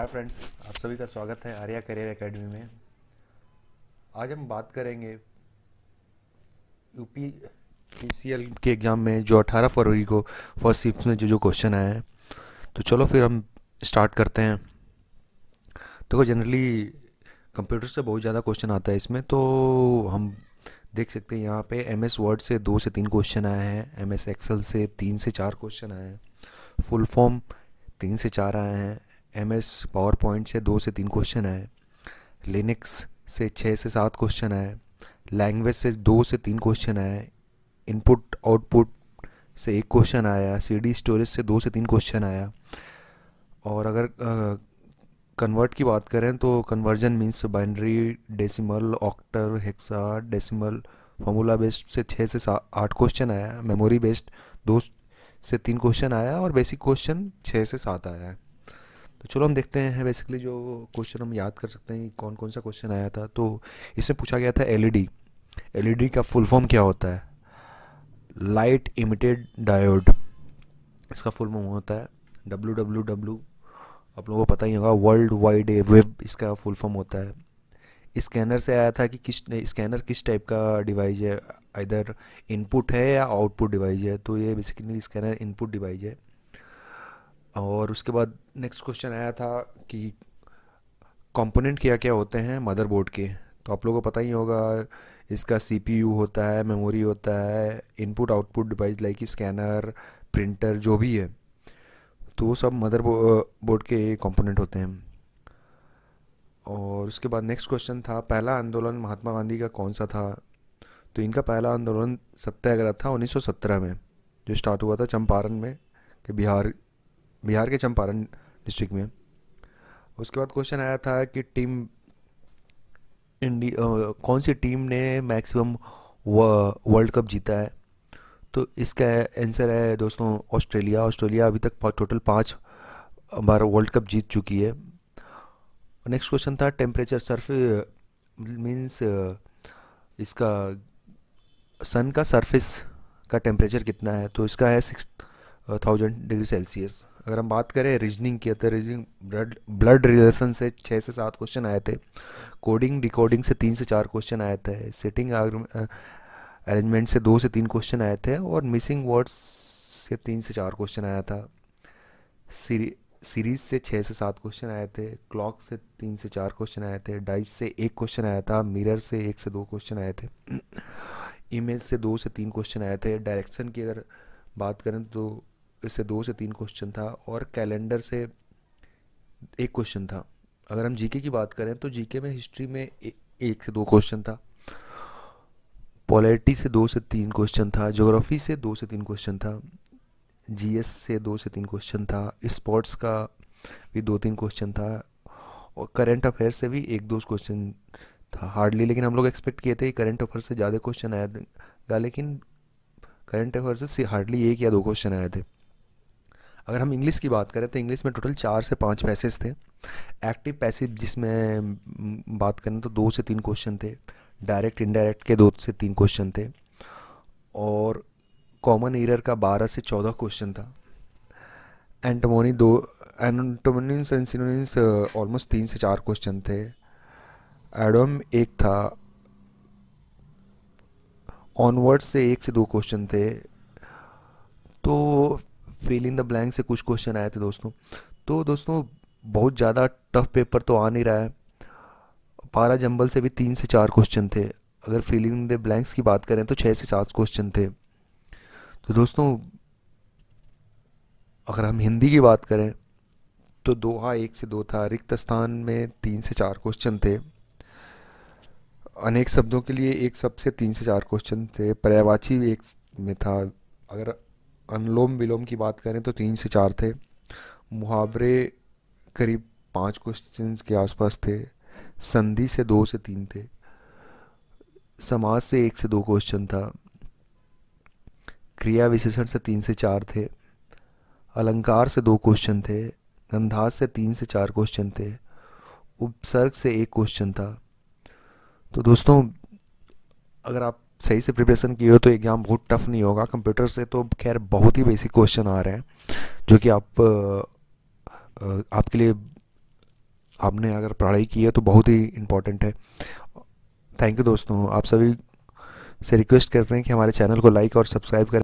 hi friends आप सभी का स्वागत है आर्या करियर एकेडमी में आज हम बात करेंगे यूपी पी के एग्ज़ाम में जो 18 फरवरी को फर्स्ट शिफ्ट में जो जो क्वेश्चन आए हैं तो चलो फिर हम स्टार्ट करते हैं देखो तो जनरली कंप्यूटर से बहुत ज़्यादा क्वेश्चन आता है इसमें तो हम देख सकते हैं यहाँ पे एम एस वर्ड से दो से तीन क्वेश्चन आए हैं एम एस एक्सेल से तीन से चार क्वेश्चन आए हैं फुल फॉर्म तीन से चार आए हैं एम एस पावर पॉइंट से दो से तीन क्वेश्चन आए लिनिक्स से छः से सात क्वेश्चन आए लैंग्वेज से दो से तीन क्वेश्चन आए इनपुट आउटपुट से एक क्वेश्चन आया सीडी स्टोरेज से दो से तीन क्वेश्चन आया और अगर कन्वर्ट की बात करें तो conversion means binary decimal octal hexadecimal formula based से छः से सात आठ क्वेश्चन आया मेमोरी बेस्ड दो से तीन क्वेश्चन आया और बेसिक क्वेश्चन छः से सात आया है तो चलो हम देखते हैं बेसिकली जो क्वेश्चन हम याद कर सकते हैं कौन कौन सा क्वेश्चन आया था तो इसमें पूछा गया था एलईडी एलईडी e e का फुल फॉर्म क्या होता है लाइट इमिटेड डायोड इसका फुल फॉर्म होता है डब्लू डब्लू डब्लू आप लोगों को पता ही होगा वर्ल्ड वाइड वेब इसका फुल फॉर्म होता है स्कैनर से आया था कि किस स्कैनर किस टाइप का डिवाइस है इधर इनपुट है या आउटपुट डिवाइस है तो ये बेसिकली स्कैनर इनपुट डिवाइस है और उसके बाद नेक्स्ट क्वेश्चन आया था कि कंपोनेंट क्या क्या होते हैं मदरबोर्ड के तो आप लोगों को पता ही होगा इसका सीपीयू होता है मेमोरी होता है input output device like scanner printer जो भी है तो वो सब मदर बोर्ड के कंपोनेंट होते हैं और उसके बाद नेक्स्ट क्वेश्चन था पहला आंदोलन महात्मा गांधी का कौन सा था तो इनका पहला आंदोलन सत्याग्रह था 1917 में जो स्टार्ट हुआ था चंपारण में कि बिहार बिहार के चंपारण डिस्ट्रिक्ट में उसके बाद क्वेश्चन आया था कि टीम इंडिया कौन सी टीम ने मैक्सिमम वर्ल्ड कप जीता है तो इसका आंसर है दोस्तों ऑस्ट्रेलिया ऑस्ट्रेलिया अभी तक टोटल पाँच बार वर्ल्ड कप जीत चुकी है नेक्स्ट क्वेश्चन था टेम्परेचर सर्फ मीन्स इसका सन का सरफेस का टेम्परेचर कितना है तो इसका है सिक्स थाउजेंड डिग्री सेल्सियस अगर हम बात करें रीजनिंग की तो रीजनिंग ब्लड ब्लड रिलेशन से छः से सात क्वेश्चन आए थे कोडिंग डिकोडिंग से तीन से चार क्वेश्चन आए थे सिटिंग अरेंजमेंट से दो से तीन क्वेश्चन आए थे और मिसिंग वर्ड्स से तीन से चार क्वेश्चन आया था सीरी सीरीज से छः से सात क्वेश्चन आए थे क्लॉक से तीन से चार क्वेश्चन आए थे डाइस से एक क्वेश्चन आया था मिरर से एक से दो क्वेश्चन आए थे इमेज से दो से तीन क्वेश्चन आए थे डायरेक्शन की अगर बात करें तो इससे दो से तीन क्वेश्चन था और कैलेंडर से एक क्वेश्चन था अगर हम जीके की बात करें तो जीके में हिस्ट्री में ए, एक से दो क्वेश्चन था पॉलिटी से दो से तीन क्वेश्चन था जोग्राफी से दो से तीन क्वेश्चन था जीएस से दो से तीन क्वेश्चन था स्पोर्ट्स का भी दो तीन क्वेश्चन था और करंट अफेयर से भी एक दो क्वेश्चन था हार्डली लेकिन हम लोग एक्सपेक्ट किए थे कि करंट अफेयर से ज़्यादा क्वेश्चन आएगा लेकिन करंट अफेयर से हार्डली एक या दो क्वेश्चन आए थे अगर हम इंग्लिश की बात करें तो इंग्लिश में टोटल चार से पाँच पैसेज थे एक्टिव पैसिव जिसमें बात करें तो दो से तीन क्वेश्चन थे डायरेक्ट इनडायरेक्ट के दो से तीन क्वेश्चन थे और कॉमन एरर का बारह से चौदह क्वेश्चन था एंटमोनी दो एंटोमोनिम्स एंड सिनोनिम्स ऑलमोस्ट तीन से चार क्वेश्चन थे एडम एक था ऑनवर्ड से एक से दो क्वेश्चन थे तो फिल इन द ब्लैंक से कुछ क्वेश्चन आए थे दोस्तों तो दोस्तों बहुत ज़्यादा टफ पेपर तो आ नहीं रहा है पारा जंबल से भी तीन से चार क्वेश्चन थे अगर इन द ब्लैंक्स की बात करें तो छः से सात क्वेश्चन थे तो दोस्तों अगर हम हिंदी की बात करें तो दोहा एक से दो था रिक्त स्थान में तीन से चार क्वेश्चन थे अनेक शब्दों के लिए एक शब्द से तीन से चार क्वेश्चन थे पर्यावाची एक में था अगर अनुलोम विलोम की बात करें तो तीन से चार थे मुहावरे करीब पाँच क्वेश्चन के आसपास थे संधि से दो से तीन थे समाज से एक से दो क्वेश्चन था क्रिया विशेषण से तीन से चार थे अलंकार से दो क्वेश्चन थे गंधास से तीन से चार क्वेश्चन थे उपसर्ग से एक क्वेश्चन था तो दोस्तों अगर आप सही से प्रिपरेशन की हो तो एग्ज़ाम बहुत टफ नहीं होगा कंप्यूटर से तो खैर बहुत ही बेसिक क्वेश्चन आ रहे हैं जो कि आप आपके लिए आपने अगर पढ़ाई की है तो बहुत ही इम्पोर्टेंट है थैंक यू दोस्तों आप सभी से रिक्वेस्ट करते हैं कि हमारे चैनल को लाइक और सब्सक्राइब करें